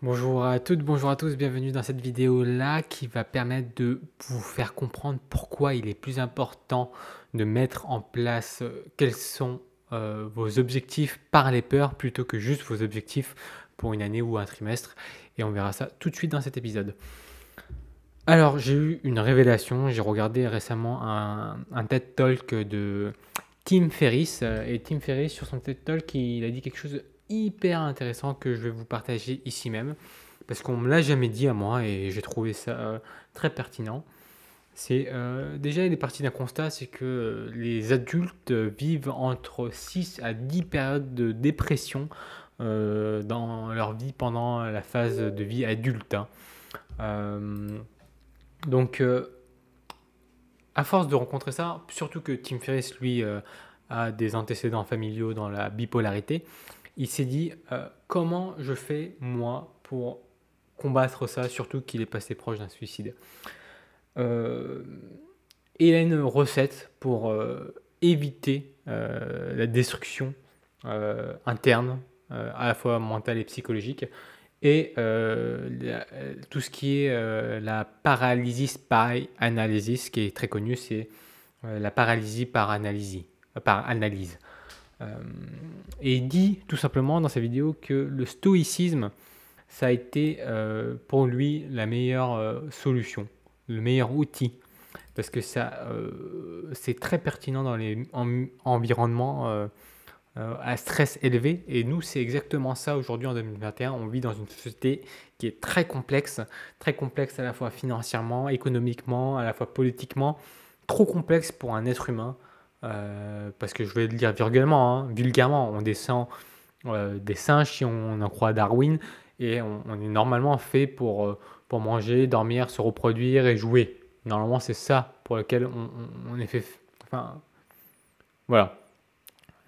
Bonjour à toutes, bonjour à tous, bienvenue dans cette vidéo là qui va permettre de vous faire comprendre pourquoi il est plus important de mettre en place euh, quels sont euh, vos objectifs par les peurs plutôt que juste vos objectifs pour une année ou un trimestre et on verra ça tout de suite dans cet épisode. Alors j'ai eu une révélation, j'ai regardé récemment un, un TED Talk de Tim Ferriss euh, et Tim Ferriss sur son TED Talk il a dit quelque chose hyper intéressant que je vais vous partager ici même, parce qu'on me l'a jamais dit à moi et j'ai trouvé ça euh, très pertinent. C'est euh, déjà il est parti d'un constat, c'est que euh, les adultes vivent entre 6 à 10 périodes de dépression dans leur vie pendant la phase de vie adulte. Hein. donc à force de rencontrer ça, surtout que Tim Ferris lui a des antécédents familiaux dans la bipolarité, il s'est dit euh, comment je fais moi pour combattre ça, surtout qu'il est passé proche d'un suicide. Euh, il a une recette pour euh, éviter la destruction interne, à la fois mentale et psychologique, et tout ce qui est la paralysis by analysis, qui est très connue, c'est la paralysie par analyse. Par analyse. Euh, et il dit tout simplement dans sa vidéo que le stoïcisme, ça a été euh, pour lui la meilleure euh, solution, le meilleur outil parce que ça c'est très pertinent dans les environnements à stress élevé et nous c'est exactement ça aujourd'hui en 2021 on vit dans une société qui est très complexe très complexe à la fois financièrement économiquement à la fois politiquement trop complexe pour un être humain euh, parce que je vais le dire vulgairement, hein, vulgairement on descend euh, des singes si on en croit Darwin, et on, est normalement fait pour, euh, pour manger, dormir, se reproduire et jouer. Normalement, c'est ça pour lequel on, est fait. Enfin, voilà.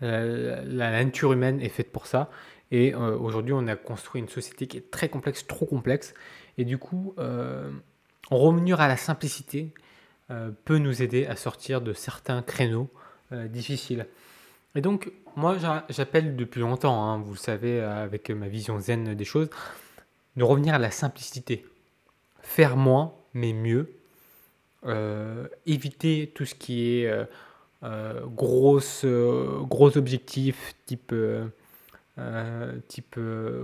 La, nature humaine est faite pour ça. Et aujourd'hui, on a construit une société qui est très complexe, trop complexe. Et du coup, revenir à la simplicité, euh, peut nous aider à sortir de certains créneaux euh, difficiles. Et donc, moi, j'appelle depuis longtemps, hein, vous le savez, euh, avec ma vision zen des choses, de revenir à la simplicité. Faire moins, mais mieux. éviter tout ce qui est gros, objectifs, type, type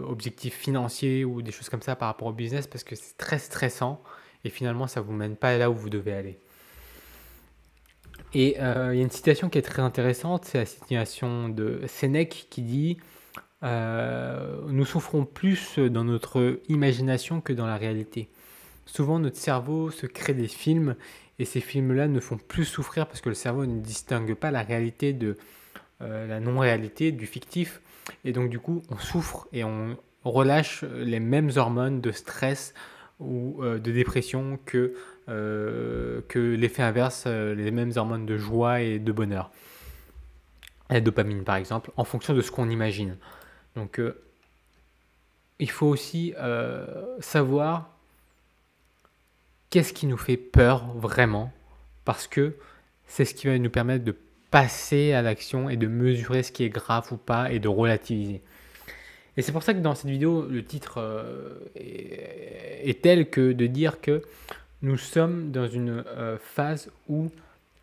objectif financier ou des choses comme ça par rapport au business, parce que c'est très stressant et finalement, ça ne vous mène pas là où vous devez aller. Et euh, il y a une citation qui est très intéressante, c'est la citation de Sénèque qui dit euh, Nous souffrons plus dans notre imagination que dans la réalité. Souvent, notre cerveau se crée des films et ces films-là ne font plus souffrir parce que le cerveau ne distingue pas la réalité de euh, la non-réalité, du fictif. Et donc, du coup, on souffre et on relâche les mêmes hormones de stress ou de dépression que euh, que l'effet inverse, euh, les mêmes hormones de joie et de bonheur. La dopamine, par exemple, en fonction de ce qu'on imagine. Donc, euh, il faut aussi savoir qu'est-ce qui nous fait peur vraiment, parce que c'est ce qui va nous permettre de passer à l'action et de mesurer ce qui est grave ou pas et de relativiser. Et c'est pour ça que dans cette vidéo, le titre est, est tel que de dire que nous sommes dans une euh, phase où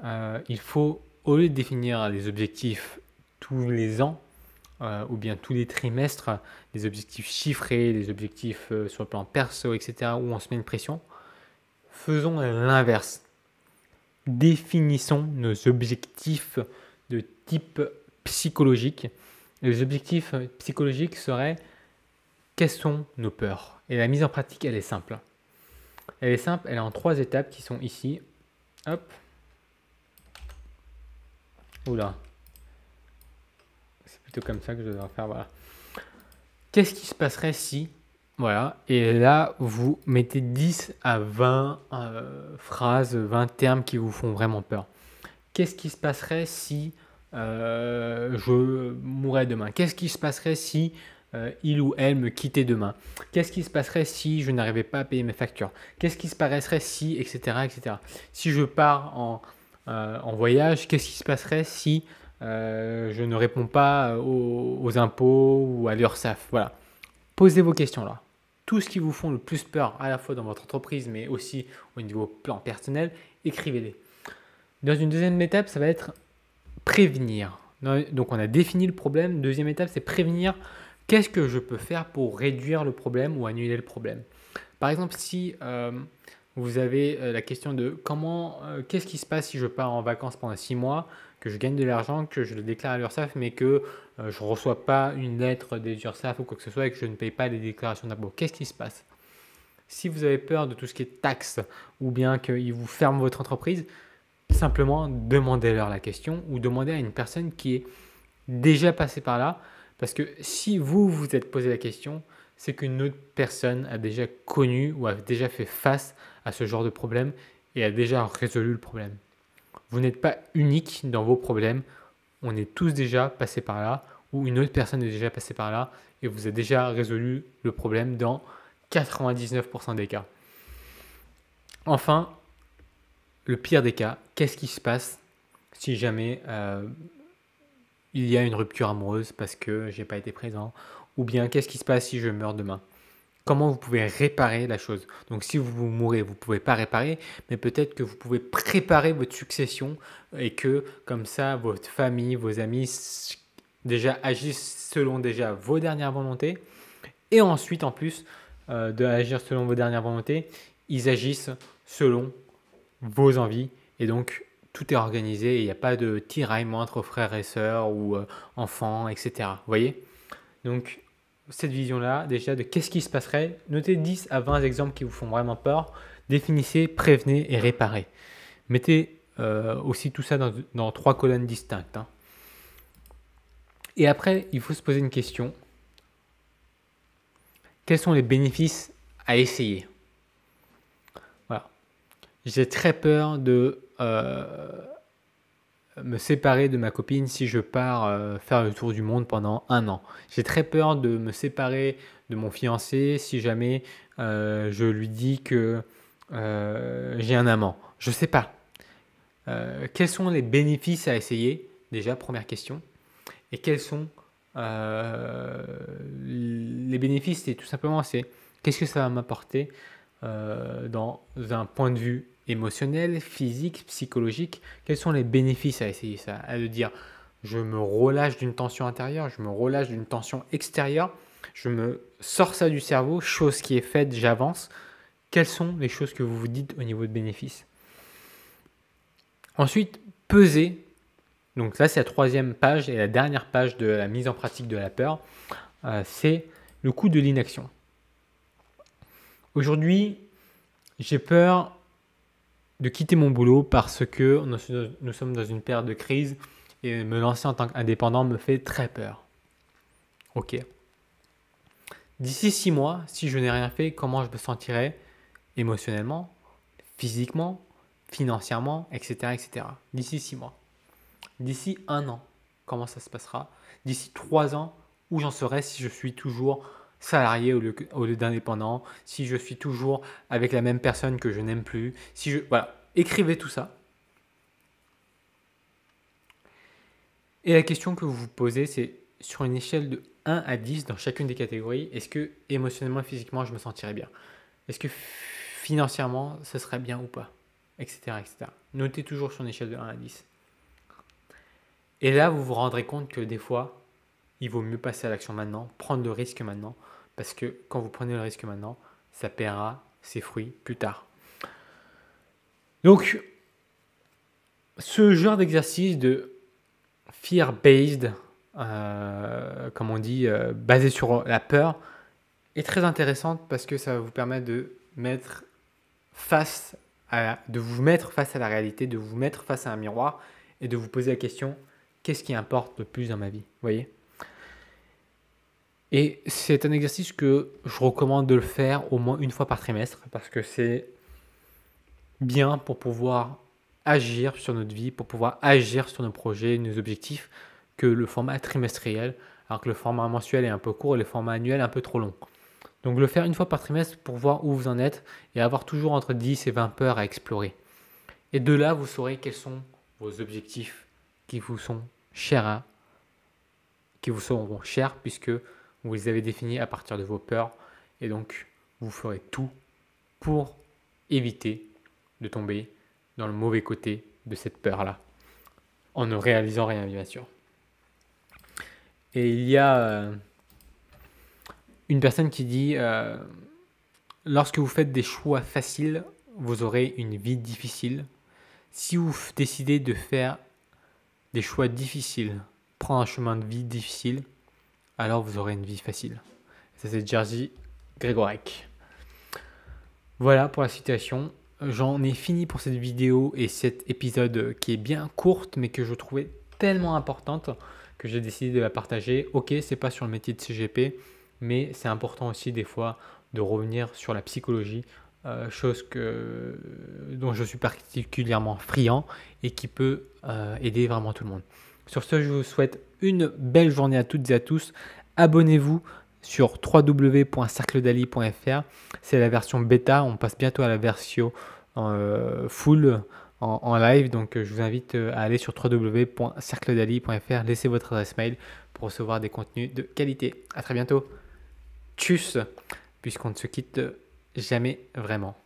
euh, il faut, au lieu de définir les objectifs tous les ans, euh, ou bien tous les trimestres, des objectifs chiffrés, des objectifs sur le plan perso, etc., ou en semaine de pression, faisons l'inverse. Définissons nos objectifs de type psychologique. Les objectifs psychologiques seraient quelles sont nos peurs Et la mise en pratique, elle est simple. Elle est simple, elle est en trois étapes qui sont ici. Hop. Oula. C'est plutôt comme ça que je devrais faire, voilà. Qu'est-ce qui se passerait si... Voilà, et là, vous mettez 10 à 20 euh, phrases, 20 termes qui vous font vraiment peur. Qu'est-ce qui se passerait si euh, je mourais demain Qu'est-ce qui se passerait si euh, il ou elle me quittait demain Qu'est-ce qui se passerait si je n'arrivais pas à payer mes factures Qu'est-ce qui se passerait si, etc., etc. Si je pars euh, en, voyage, qu'est-ce qui se passerait si euh, je ne réponds pas aux, impôts ou à l'URSSAF Voilà. Posez vos questions là. Tout ce qui vous font le plus peur, à la fois dans votre entreprise, mais aussi au niveau plan personnel, écrivez-les. Dans une deuxième étape, ça va être prévenir. Donc on a défini le problème. Deuxième étape, c'est prévenir qu'est-ce que je peux faire pour réduire le problème ou annuler le problème Par exemple, si euh, vous avez euh, la question de comment, euh, qu'est-ce qui se passe si je pars en vacances pendant six mois, que je gagne de l'argent, que je le déclare à l'URSSAF, mais que je ne reçois pas une lettre des URSSAF ou quoi que ce soit et que je ne paye pas les déclarations d'impôts, qu'est-ce qui se passe Si vous avez peur de tout ce qui est taxes ou bien qu'ils vous ferment votre entreprise, simplement demandez-leur la question ou demandez à une personne qui est déjà passée par là, parce que si vous vous êtes posé la question, c'est qu'une autre personne a déjà connu ou a déjà fait face à ce genre de problème et a déjà résolu le problème. Vous n'êtes pas unique dans vos problèmes, on est tous déjà passé par là ou une autre personne est déjà passée par là et vous avez déjà résolu le problème dans 99% des cas. Enfin, le pire des cas, qu'est-ce qui se passe si jamais euh, il y a une rupture amoureuse parce que j'ai pas été présent Ou bien qu'est-ce qui se passe si je meurs demain Comment vous pouvez réparer la chose Donc si vous vous mourrez, vous ne pouvez pas réparer, mais peut-être que vous pouvez préparer votre succession et que comme ça, votre famille, vos amis déjà agissent selon déjà vos dernières volontés. Et ensuite, en plus euh, de agir selon vos dernières volontés, ils agissent selon vos envies. Et donc, tout est organisé, il n'y a pas de tiraillement entre frères et sœurs ou euh, enfants, etc. Vous voyez Donc, cette vision-là, déjà, de qu'est-ce qui se passerait, notez 10 à 20 exemples qui vous font vraiment peur, définissez, prévenez et réparez. Mettez euh, aussi tout ça dans, trois colonnes distinctes. Hein. Et après, il faut se poser une question. Quels sont les bénéfices à essayer Voilà. J'ai très peur de euh, me séparer de ma copine si je pars euh, faire le tour du monde pendant un an. J'ai très peur de me séparer de mon fiancé si jamais euh, je lui dis que j'ai un amant. Je ne sais pas. quels sont les bénéfices à essayer Déjà, première question. Et quels sont les bénéfices C'est tout simplement, c'est qu'est-ce que ça va m'apporter dans un point de vue émotionnel, physique, psychologique, quels sont les bénéfices à essayer ça À le dire, je me relâche d'une tension intérieure, je me relâche d'une tension extérieure, je me sors ça du cerveau, chose qui est faite, j'avance. Quelles sont les choses que vous vous dites au niveau de bénéfices Ensuite, peser. Donc là, c'est la troisième page et la dernière page de la mise en pratique de la peur. Euh, c'est le coût de l'inaction. Aujourd'hui, j'ai peur de quitter mon boulot parce que nous sommes dans une période de crise et me lancer en tant qu'indépendant me fait très peur. Ok. D'ici six mois, si je n'ai rien fait, comment je me sentirai émotionnellement, physiquement, financièrement, etc. etc. D'ici six mois. D'ici un an, comment ça se passera D'ici trois ans, où j'en serai si je suis toujours salarié au lieu, d'indépendant, si je suis toujours avec la même personne que je n'aime plus, si je... Voilà, écrivez tout ça. Et la question que vous vous posez, c'est sur une échelle de 1 à 10 dans chacune des catégories, est-ce que émotionnellement et physiquement je me sentirais bien Est-ce que financièrement ce serait bien ou pas Etc. etc. Notez toujours sur une échelle de 1 à 10. Et là, vous vous rendrez compte que des fois, il vaut mieux passer à l'action maintenant, prendre le risque maintenant, parce que quand vous prenez le risque maintenant, ça paiera ses fruits plus tard. Donc, ce genre d'exercice de fear-based, euh, comme on dit, euh, basé sur la peur, est très intéressant parce que ça va vous permettre de mettre face à de vous mettre face à la réalité, de vous mettre face à un miroir et de vous poser la question qu'est-ce qui importe le plus dans ma vie, vous voyez Et c'est un exercice que je recommande de le faire au moins une fois par trimestre parce que c'est bien pour pouvoir agir sur notre vie, pour pouvoir agir sur nos projets, nos objectifs, que le format trimestriel, alors que le format mensuel est un peu court et le format annuel un peu trop long. Donc le faire une fois par trimestre pour voir où vous en êtes et avoir toujours entre 10 et 20 peurs à explorer. Et de là, vous saurez quels sont vos objectifs qui vous sont chers, qui vous seront chers puisque vous les avez définis à partir de vos peurs. Et donc, vous ferez tout pour éviter de tomber dans le mauvais côté de cette peur-là, en ne réalisant rien, bien sûr. Et il y a euh, une personne qui dit, euh, lorsque vous faites des choix faciles, vous aurez une vie difficile. Si vous décidez de faire des choix difficiles, prendre un chemin de vie difficile, alors vous aurez une vie facile. Ça c'est Jerzy Grégorek. Voilà pour la citation j'en ai fini pour cette vidéo et cet épisode qui est bien courte mais que je trouvais tellement importante que j'ai décidé de la partager. Ok, c'est pas sur le métier de CGP, mais c'est important aussi des fois de revenir sur la psychologie, euh, chose que, dont je suis particulièrement friand et qui peut euh, aider vraiment tout le monde. Sur ce, je vous souhaite une belle journée à toutes et à tous. Abonnez-vous, sur www.cercledali.fr. C'est la version bêta, on passe bientôt à la version euh, full en, live, donc euh, je vous invite euh, à aller sur www.cercledali.fr, laissez votre adresse mail pour recevoir des contenus de qualité. À très bientôt, tchuss, puisqu'on ne se quitte jamais vraiment.